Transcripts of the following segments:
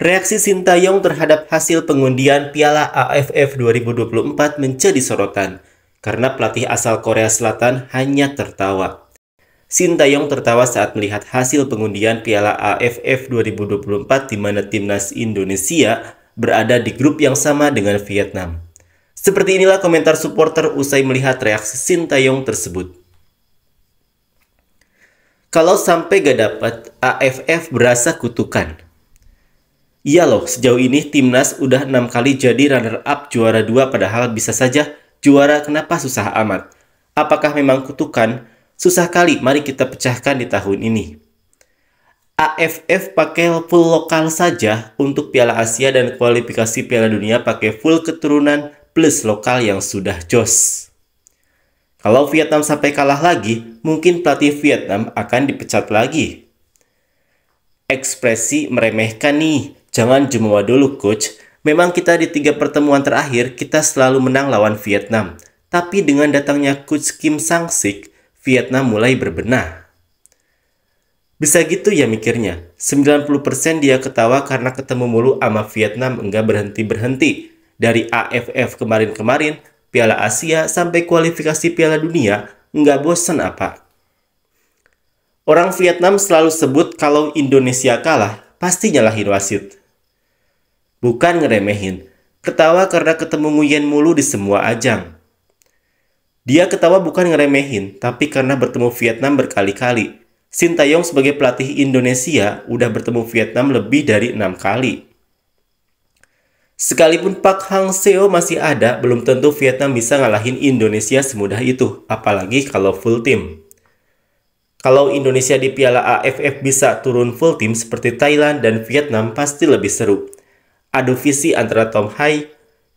Reaksi Sintayong terhadap hasil pengundian Piala AFF 2024 menjadi sorotan karena pelatih asal Korea Selatan hanya tertawa. Sintayong tertawa saat melihat hasil pengundian Piala AFF 2024 di mana timnas Indonesia berada di grup yang sama dengan Vietnam. Seperti inilah komentar supporter usai melihat reaksi Sintayong tersebut. Kalau sampai gak dapat, AFF berasa kutukan. Iya loh, sejauh ini timnas udah enam kali jadi runner up juara dua padahal bisa saja juara kenapa susah amat. Apakah memang kutukan? Susah kali, mari kita pecahkan di tahun ini. AFF pakai full lokal saja untuk Piala Asia dan kualifikasi Piala Dunia pakai full keturunan plus lokal yang sudah jos. Kalau Vietnam sampai kalah lagi, mungkin pelatih Vietnam akan dipecat lagi. Ekspresi meremehkan nih, Jangan jumawa dulu coach, memang kita di tiga pertemuan terakhir kita selalu menang lawan Vietnam. Tapi dengan datangnya coach Kim Sang-sik, Vietnam mulai berbenah. Bisa gitu ya mikirnya. 90% dia ketawa karena ketemu mulu sama Vietnam enggak berhenti-berhenti. Dari AFF kemarin-kemarin, Piala Asia sampai kualifikasi Piala Dunia, enggak bosen apa. Ah, Orang Vietnam selalu sebut kalau Indonesia kalah, pasti nyalahin wasit. Bukan ngeremehin, ketawa karena ketemu Nguyen mulu di semua ajang. Dia ketawa bukan ngeremehin, tapi karena bertemu Vietnam berkali-kali. Sintayong sebagai pelatih Indonesia udah bertemu Vietnam lebih dari enam kali. Sekalipun Pak Hang Seo masih ada, belum tentu Vietnam bisa ngalahin Indonesia semudah itu, apalagi kalau full team. Kalau Indonesia di Piala AFF bisa turun full team seperti Thailand dan Vietnam pasti lebih seru adu visi antara Tom Hai,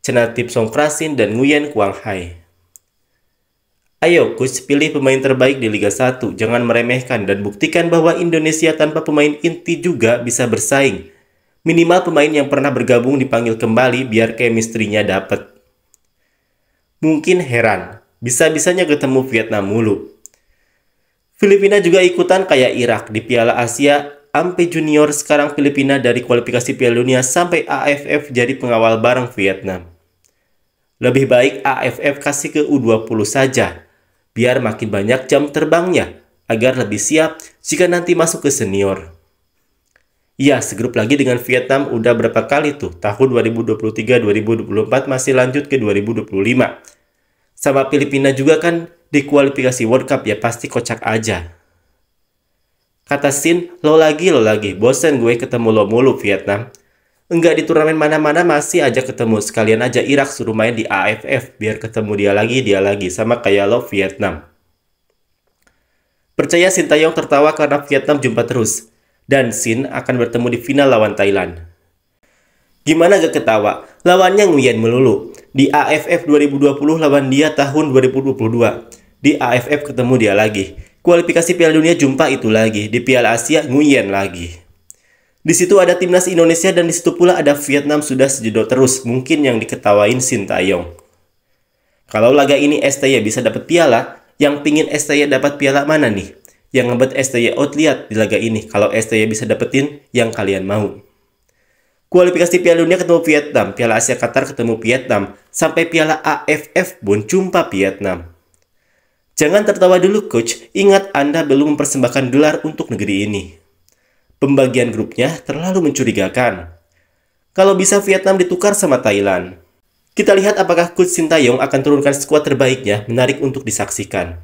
Chenatip Songkrasin, dan Nguyen Kuang Hai. Ayo, coach pilih pemain terbaik di Liga 1, jangan meremehkan dan buktikan bahwa Indonesia tanpa pemain inti juga bisa bersaing. Minimal pemain yang pernah bergabung dipanggil kembali biar kemistrinya nya dapet. Mungkin heran, bisa-bisanya ketemu Vietnam mulu. Filipina juga ikutan kayak Irak di Piala Asia Ampe Junior sekarang Filipina dari kualifikasi Piala Dunia sampai AFF jadi pengawal bareng Vietnam. Lebih baik AFF kasih ke U20 saja, biar makin banyak jam terbangnya, agar lebih siap jika nanti masuk ke senior. Ya, segrup lagi dengan Vietnam udah berapa kali tuh, tahun 2023-2024 masih lanjut ke 2025. Sama Filipina juga kan di kualifikasi World Cup ya pasti kocak aja. Kata Sin, lo lagi, lo lagi. Bosen gue ketemu lo mulu, Vietnam. Enggak di turnamen mana-mana masih aja ketemu. Sekalian aja Irak suruh main di AFF. Biar ketemu dia lagi, dia lagi. Sama kayak lo, Vietnam. Percaya Sintayong tertawa karena Vietnam jumpa terus. Dan Sin akan bertemu di final lawan Thailand. Gimana gak ketawa? Lawannya Nguyen melulu. Di AFF 2020 lawan dia tahun 2022. Di AFF ketemu dia lagi Kualifikasi Piala Dunia jumpa itu lagi, di Piala Asia nguyen lagi. Di situ ada timnas Indonesia dan di situ pula ada Vietnam sudah sejedot terus, mungkin yang diketawain Sintayong. Kalau laga ini STY bisa dapat piala, yang pingin STY dapat piala mana nih? Yang ngebet STY out lihat di laga ini kalau STY bisa dapetin yang kalian mau. Kualifikasi Piala Dunia ketemu Vietnam, Piala Asia Qatar ketemu Vietnam, sampai Piala AFF pun jumpa Vietnam. Jangan tertawa dulu coach, ingat Anda belum mempersembahkan gelar untuk negeri ini. Pembagian grupnya terlalu mencurigakan. Kalau bisa Vietnam ditukar sama Thailand. Kita lihat apakah coach Sintayong akan turunkan skuad terbaiknya menarik untuk disaksikan.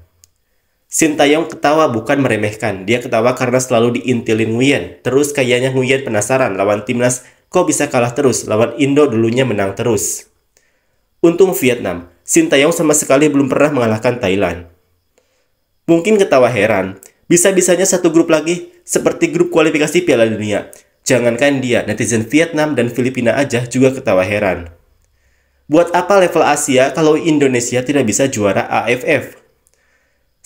Sintayong ketawa bukan meremehkan, dia ketawa karena selalu diintilin Nguyen. Terus kayaknya Nguyen penasaran lawan timnas kok bisa kalah terus, lawan Indo dulunya menang terus. Untung Vietnam, Sintayong sama sekali belum pernah mengalahkan Thailand. Mungkin ketawa heran, bisa-bisanya satu grup lagi seperti grup kualifikasi Piala Dunia. Jangankan dia, netizen Vietnam dan Filipina aja juga ketawa heran. Buat apa level Asia kalau Indonesia tidak bisa juara AFF?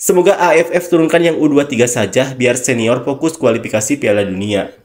Semoga AFF turunkan yang U23 saja biar senior fokus kualifikasi Piala Dunia.